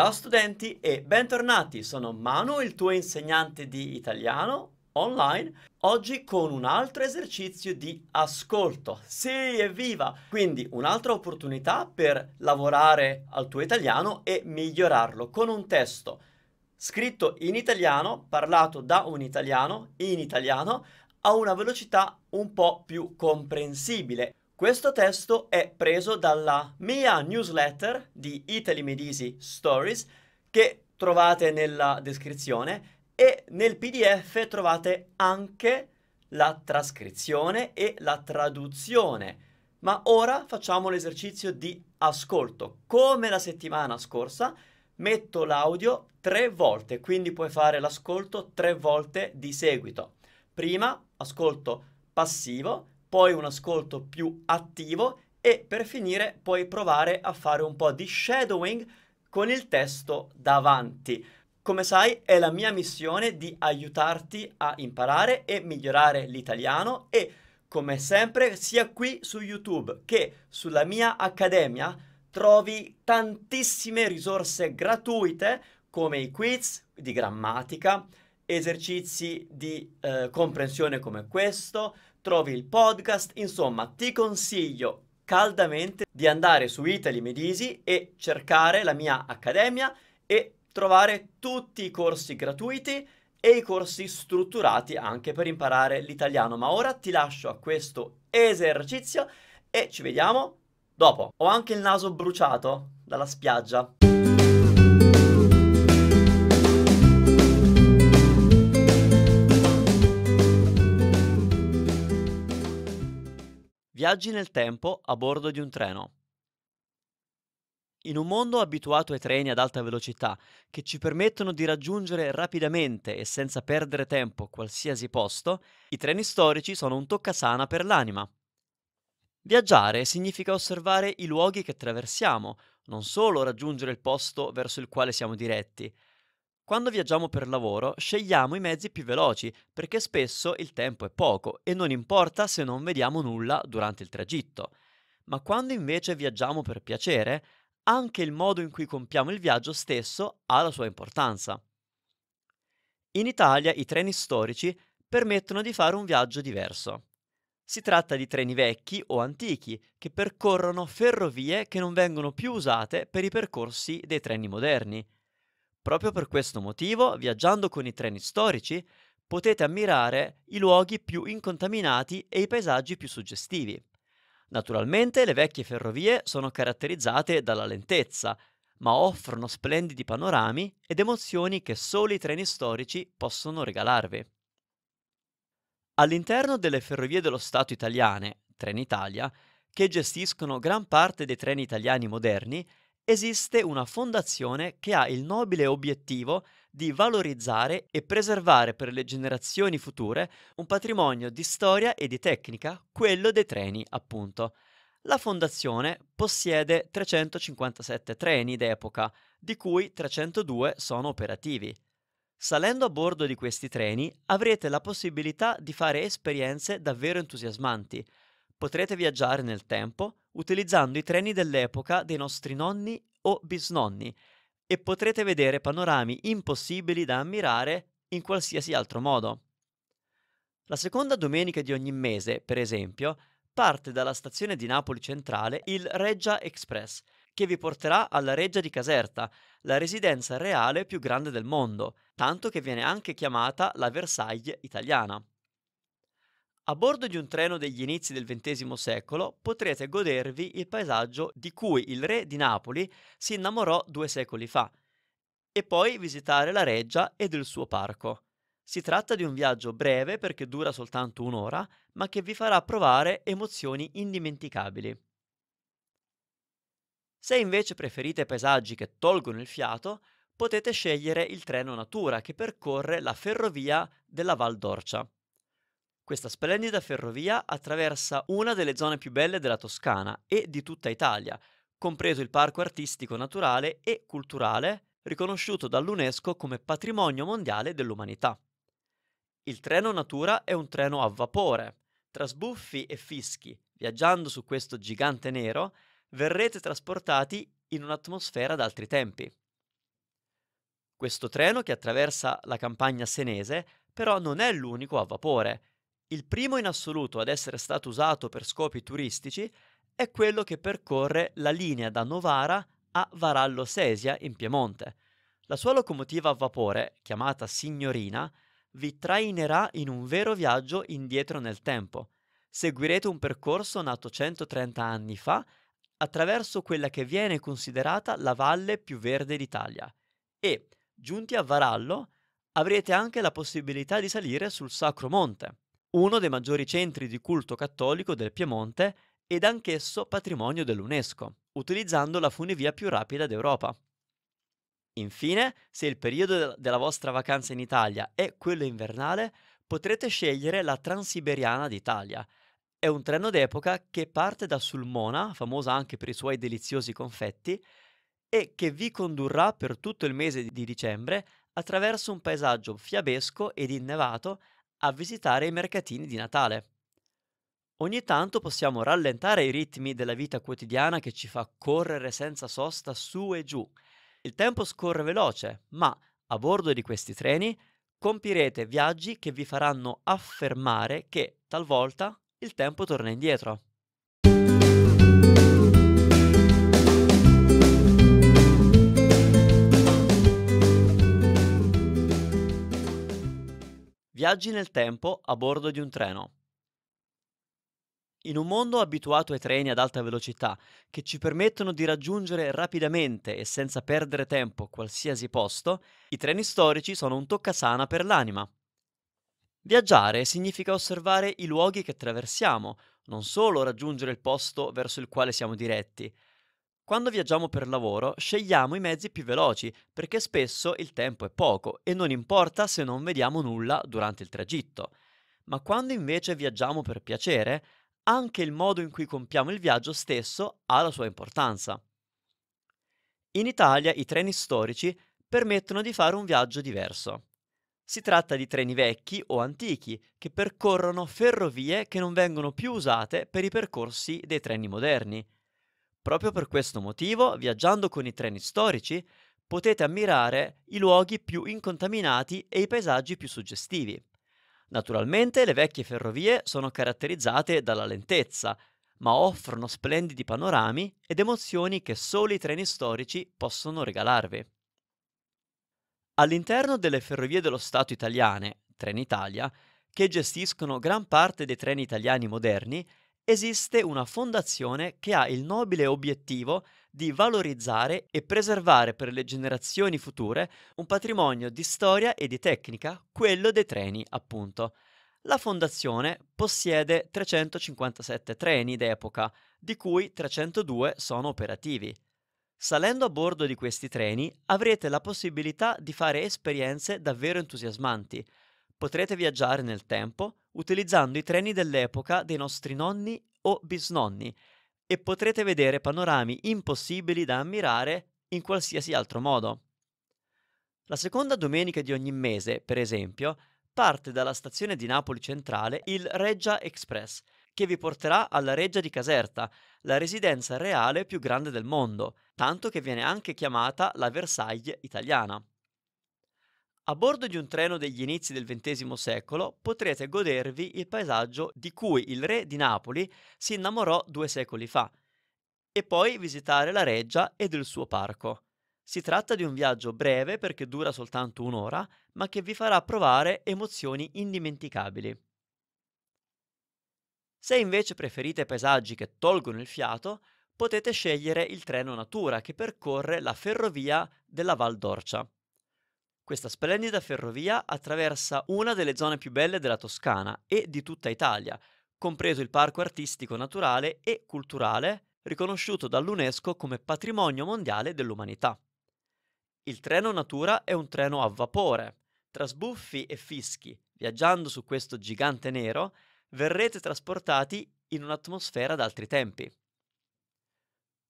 Ciao studenti e bentornati, sono Manu, il tuo insegnante di italiano online, oggi con un altro esercizio di ascolto. Sì, evviva! Quindi un'altra opportunità per lavorare al tuo italiano e migliorarlo con un testo scritto in italiano, parlato da un italiano, in italiano, a una velocità un po' più comprensibile. Questo testo è preso dalla mia newsletter di Italy Medisi Stories che trovate nella descrizione e nel PDF trovate anche la trascrizione e la traduzione. Ma ora facciamo l'esercizio di ascolto. Come la settimana scorsa, metto l'audio tre volte, quindi puoi fare l'ascolto tre volte di seguito. Prima ascolto passivo poi un ascolto più attivo e per finire puoi provare a fare un po' di shadowing con il testo davanti. Come sai, è la mia missione di aiutarti a imparare e migliorare l'italiano e, come sempre, sia qui su YouTube che sulla mia accademia trovi tantissime risorse gratuite come i quiz di grammatica, esercizi di eh, comprensione come questo, trovi il podcast, insomma ti consiglio caldamente di andare su Italy Medisi e cercare la mia accademia e trovare tutti i corsi gratuiti e i corsi strutturati anche per imparare l'italiano. Ma ora ti lascio a questo esercizio e ci vediamo dopo. Ho anche il naso bruciato dalla spiaggia. Viaggi nel tempo a bordo di un treno. In un mondo abituato ai treni ad alta velocità, che ci permettono di raggiungere rapidamente e senza perdere tempo qualsiasi posto, i treni storici sono un toccasana per l'anima. Viaggiare significa osservare i luoghi che attraversiamo, non solo raggiungere il posto verso il quale siamo diretti, quando viaggiamo per lavoro scegliamo i mezzi più veloci perché spesso il tempo è poco e non importa se non vediamo nulla durante il tragitto. Ma quando invece viaggiamo per piacere, anche il modo in cui compiamo il viaggio stesso ha la sua importanza. In Italia i treni storici permettono di fare un viaggio diverso. Si tratta di treni vecchi o antichi che percorrono ferrovie che non vengono più usate per i percorsi dei treni moderni Proprio per questo motivo, viaggiando con i treni storici, potete ammirare i luoghi più incontaminati e i paesaggi più suggestivi. Naturalmente le vecchie ferrovie sono caratterizzate dalla lentezza, ma offrono splendidi panorami ed emozioni che solo i treni storici possono regalarvi. All'interno delle ferrovie dello Stato italiane, Trenitalia, che gestiscono gran parte dei treni italiani moderni, esiste una fondazione che ha il nobile obiettivo di valorizzare e preservare per le generazioni future un patrimonio di storia e di tecnica, quello dei treni appunto. La fondazione possiede 357 treni d'epoca, di cui 302 sono operativi. Salendo a bordo di questi treni avrete la possibilità di fare esperienze davvero entusiasmanti. Potrete viaggiare nel tempo, utilizzando i treni dell'epoca dei nostri nonni o bisnonni e potrete vedere panorami impossibili da ammirare in qualsiasi altro modo. La seconda domenica di ogni mese, per esempio, parte dalla stazione di Napoli Centrale il Reggia Express, che vi porterà alla Reggia di Caserta, la residenza reale più grande del mondo, tanto che viene anche chiamata la Versailles italiana. A bordo di un treno degli inizi del XX secolo potrete godervi il paesaggio di cui il re di Napoli si innamorò due secoli fa e poi visitare la reggia ed il suo parco. Si tratta di un viaggio breve perché dura soltanto un'ora, ma che vi farà provare emozioni indimenticabili. Se invece preferite paesaggi che tolgono il fiato, potete scegliere il treno Natura che percorre la ferrovia della Val d'Orcia. Questa splendida ferrovia attraversa una delle zone più belle della Toscana e di tutta Italia, compreso il Parco Artistico Naturale e Culturale, riconosciuto dall'UNESCO come Patrimonio Mondiale dell'Umanità. Il treno Natura è un treno a vapore. Tra sbuffi e fischi, viaggiando su questo gigante nero, verrete trasportati in un'atmosfera d'altri tempi. Questo treno che attraversa la campagna senese però non è l'unico a vapore, il primo in assoluto ad essere stato usato per scopi turistici è quello che percorre la linea da Novara a Varallo Sesia in Piemonte. La sua locomotiva a vapore, chiamata Signorina, vi trainerà in un vero viaggio indietro nel tempo. Seguirete un percorso nato 130 anni fa attraverso quella che viene considerata la valle più verde d'Italia e, giunti a Varallo, avrete anche la possibilità di salire sul Sacro Monte uno dei maggiori centri di culto cattolico del Piemonte ed anch'esso patrimonio dell'UNESCO, utilizzando la funivia più rapida d'Europa. Infine, se il periodo della vostra vacanza in Italia è quello invernale, potrete scegliere la Transiberiana d'Italia. È un treno d'epoca che parte da Sulmona, famosa anche per i suoi deliziosi confetti, e che vi condurrà per tutto il mese di dicembre attraverso un paesaggio fiabesco ed innevato a visitare i mercatini di Natale. Ogni tanto possiamo rallentare i ritmi della vita quotidiana che ci fa correre senza sosta su e giù. Il tempo scorre veloce, ma a bordo di questi treni compirete viaggi che vi faranno affermare che talvolta il tempo torna indietro. Viaggi nel tempo a bordo di un treno. In un mondo abituato ai treni ad alta velocità, che ci permettono di raggiungere rapidamente e senza perdere tempo qualsiasi posto, i treni storici sono un toccasana per l'anima. Viaggiare significa osservare i luoghi che attraversiamo, non solo raggiungere il posto verso il quale siamo diretti, quando viaggiamo per lavoro scegliamo i mezzi più veloci perché spesso il tempo è poco e non importa se non vediamo nulla durante il tragitto. Ma quando invece viaggiamo per piacere, anche il modo in cui compiamo il viaggio stesso ha la sua importanza. In Italia i treni storici permettono di fare un viaggio diverso. Si tratta di treni vecchi o antichi che percorrono ferrovie che non vengono più usate per i percorsi dei treni moderni Proprio per questo motivo, viaggiando con i treni storici, potete ammirare i luoghi più incontaminati e i paesaggi più suggestivi. Naturalmente le vecchie ferrovie sono caratterizzate dalla lentezza, ma offrono splendidi panorami ed emozioni che solo i treni storici possono regalarvi. All'interno delle ferrovie dello Stato italiane, Trenitalia, che gestiscono gran parte dei treni italiani moderni, esiste una fondazione che ha il nobile obiettivo di valorizzare e preservare per le generazioni future un patrimonio di storia e di tecnica, quello dei treni appunto. La fondazione possiede 357 treni d'epoca, di cui 302 sono operativi. Salendo a bordo di questi treni avrete la possibilità di fare esperienze davvero entusiasmanti. Potrete viaggiare nel tempo, utilizzando i treni dell'epoca dei nostri nonni o bisnonni e potrete vedere panorami impossibili da ammirare in qualsiasi altro modo. La seconda domenica di ogni mese, per esempio, parte dalla stazione di Napoli Centrale il Reggia Express, che vi porterà alla Reggia di Caserta, la residenza reale più grande del mondo, tanto che viene anche chiamata la Versailles italiana. A bordo di un treno degli inizi del XX secolo potrete godervi il paesaggio di cui il re di Napoli si innamorò due secoli fa e poi visitare la reggia ed il suo parco. Si tratta di un viaggio breve perché dura soltanto un'ora, ma che vi farà provare emozioni indimenticabili. Se invece preferite paesaggi che tolgono il fiato, potete scegliere il treno Natura che percorre la ferrovia della Val d'Orcia. Questa splendida ferrovia attraversa una delle zone più belle della Toscana e di tutta Italia, compreso il Parco Artistico Naturale e Culturale, riconosciuto dall'UNESCO come Patrimonio Mondiale dell'Umanità. Il treno Natura è un treno a vapore. Tra sbuffi e fischi, viaggiando su questo gigante nero, verrete trasportati in un'atmosfera d'altri tempi.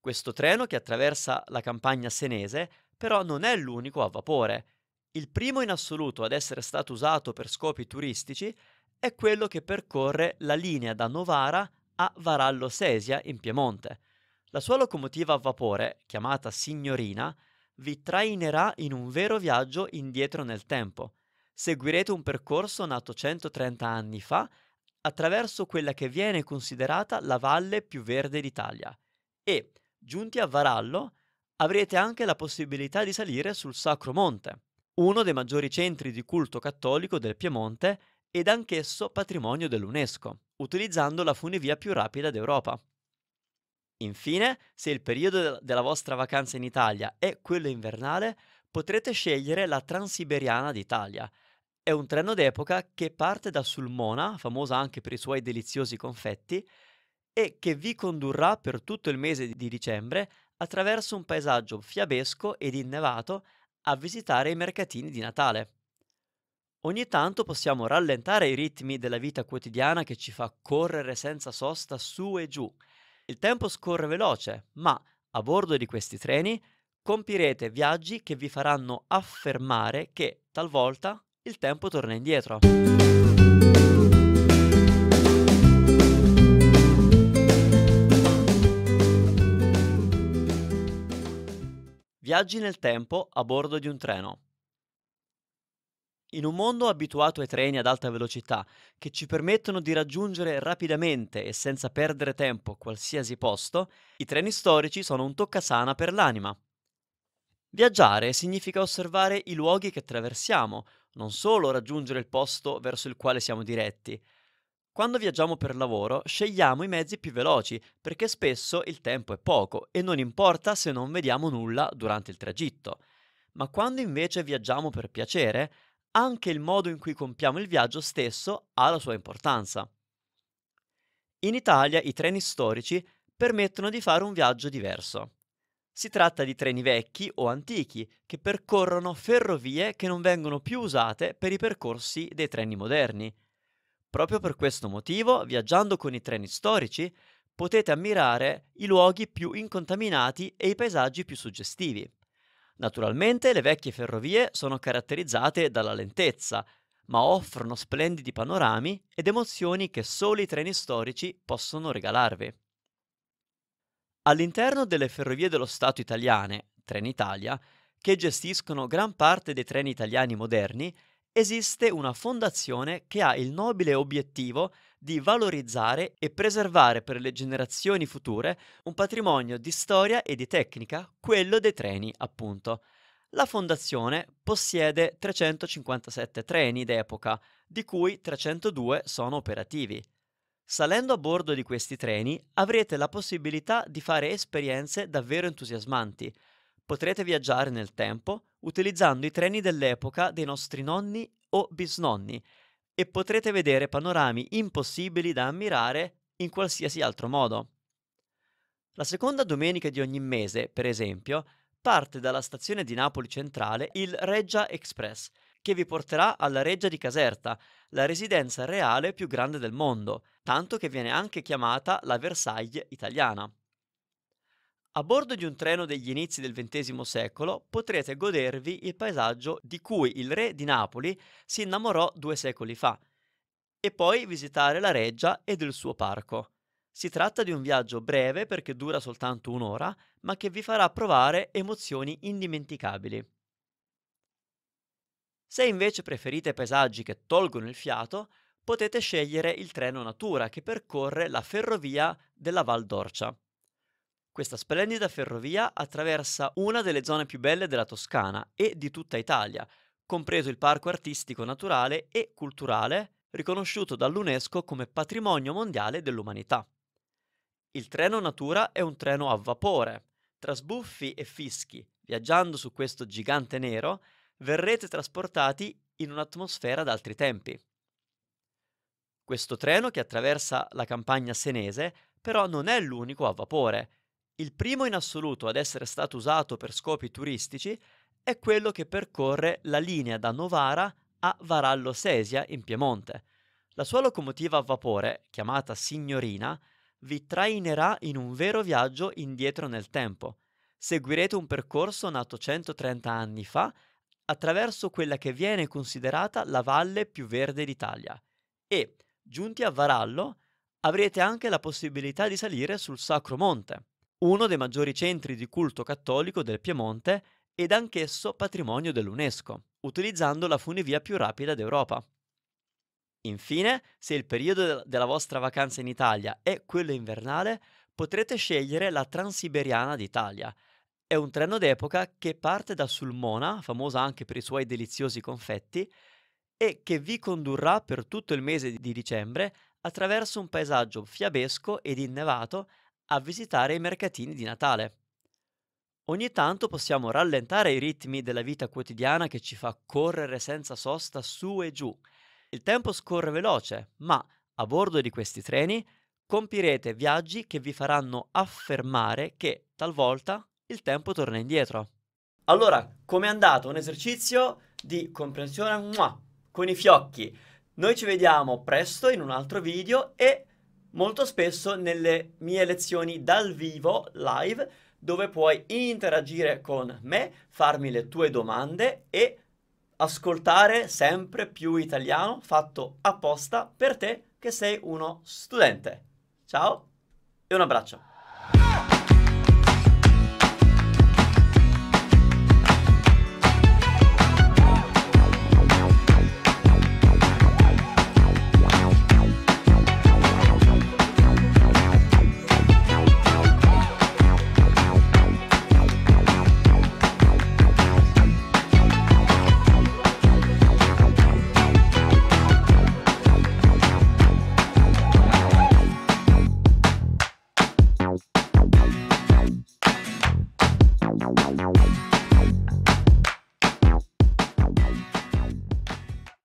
Questo treno che attraversa la campagna senese però non è l'unico a vapore, il primo in assoluto ad essere stato usato per scopi turistici è quello che percorre la linea da Novara a Varallo Sesia in Piemonte. La sua locomotiva a vapore, chiamata Signorina, vi trainerà in un vero viaggio indietro nel tempo. Seguirete un percorso nato 130 anni fa attraverso quella che viene considerata la valle più verde d'Italia e, giunti a Varallo, avrete anche la possibilità di salire sul Sacro Monte uno dei maggiori centri di culto cattolico del Piemonte ed anch'esso patrimonio dell'UNESCO, utilizzando la funivia più rapida d'Europa. Infine, se il periodo della vostra vacanza in Italia è quello invernale, potrete scegliere la Transiberiana d'Italia. È un treno d'epoca che parte da Sulmona, famosa anche per i suoi deliziosi confetti, e che vi condurrà per tutto il mese di dicembre attraverso un paesaggio fiabesco ed innevato a visitare i mercatini di Natale. Ogni tanto possiamo rallentare i ritmi della vita quotidiana che ci fa correre senza sosta su e giù. Il tempo scorre veloce, ma a bordo di questi treni compirete viaggi che vi faranno affermare che talvolta il tempo torna indietro. Viaggi nel tempo a bordo di un treno. In un mondo abituato ai treni ad alta velocità, che ci permettono di raggiungere rapidamente e senza perdere tempo qualsiasi posto, i treni storici sono un toccasana per l'anima. Viaggiare significa osservare i luoghi che attraversiamo, non solo raggiungere il posto verso il quale siamo diretti, quando viaggiamo per lavoro scegliamo i mezzi più veloci perché spesso il tempo è poco e non importa se non vediamo nulla durante il tragitto. Ma quando invece viaggiamo per piacere, anche il modo in cui compiamo il viaggio stesso ha la sua importanza. In Italia i treni storici permettono di fare un viaggio diverso. Si tratta di treni vecchi o antichi che percorrono ferrovie che non vengono più usate per i percorsi dei treni moderni Proprio per questo motivo, viaggiando con i treni storici, potete ammirare i luoghi più incontaminati e i paesaggi più suggestivi. Naturalmente le vecchie ferrovie sono caratterizzate dalla lentezza, ma offrono splendidi panorami ed emozioni che solo i treni storici possono regalarvi. All'interno delle ferrovie dello Stato italiane, Trenitalia, che gestiscono gran parte dei treni italiani moderni, esiste una fondazione che ha il nobile obiettivo di valorizzare e preservare per le generazioni future un patrimonio di storia e di tecnica, quello dei treni appunto. La fondazione possiede 357 treni d'epoca, di cui 302 sono operativi. Salendo a bordo di questi treni avrete la possibilità di fare esperienze davvero entusiasmanti. Potrete viaggiare nel tempo, utilizzando i treni dell'epoca dei nostri nonni o bisnonni e potrete vedere panorami impossibili da ammirare in qualsiasi altro modo. La seconda domenica di ogni mese, per esempio, parte dalla stazione di Napoli Centrale il Reggia Express, che vi porterà alla Reggia di Caserta, la residenza reale più grande del mondo, tanto che viene anche chiamata la Versailles italiana. A bordo di un treno degli inizi del XX secolo potrete godervi il paesaggio di cui il re di Napoli si innamorò due secoli fa e poi visitare la reggia ed il suo parco. Si tratta di un viaggio breve perché dura soltanto un'ora, ma che vi farà provare emozioni indimenticabili. Se invece preferite paesaggi che tolgono il fiato, potete scegliere il treno Natura che percorre la ferrovia della Val d'Orcia. Questa splendida ferrovia attraversa una delle zone più belle della Toscana e di tutta Italia, compreso il parco artistico naturale e culturale riconosciuto dall'UNESCO come patrimonio mondiale dell'umanità. Il treno Natura è un treno a vapore. Tra sbuffi e fischi, viaggiando su questo gigante nero, verrete trasportati in un'atmosfera d'altri tempi. Questo treno che attraversa la campagna senese però non è l'unico a vapore, il primo in assoluto ad essere stato usato per scopi turistici è quello che percorre la linea da Novara a Varallo Sesia in Piemonte. La sua locomotiva a vapore, chiamata Signorina, vi trainerà in un vero viaggio indietro nel tempo. Seguirete un percorso nato 130 anni fa attraverso quella che viene considerata la valle più verde d'Italia e, giunti a Varallo, avrete anche la possibilità di salire sul Sacro Monte uno dei maggiori centri di culto cattolico del Piemonte ed anch'esso patrimonio dell'UNESCO, utilizzando la funivia più rapida d'Europa. Infine, se il periodo della vostra vacanza in Italia è quello invernale, potrete scegliere la Transiberiana d'Italia. È un treno d'epoca che parte da Sulmona, famosa anche per i suoi deliziosi confetti, e che vi condurrà per tutto il mese di dicembre attraverso un paesaggio fiabesco ed innevato a visitare i mercatini di Natale. Ogni tanto possiamo rallentare i ritmi della vita quotidiana che ci fa correre senza sosta su e giù. Il tempo scorre veloce, ma a bordo di questi treni compirete viaggi che vi faranno affermare che talvolta il tempo torna indietro. Allora, com'è andato un esercizio di comprensione con i fiocchi? Noi ci vediamo presto in un altro video e molto spesso nelle mie lezioni dal vivo, live, dove puoi interagire con me, farmi le tue domande e ascoltare sempre più italiano fatto apposta per te che sei uno studente. Ciao e un abbraccio.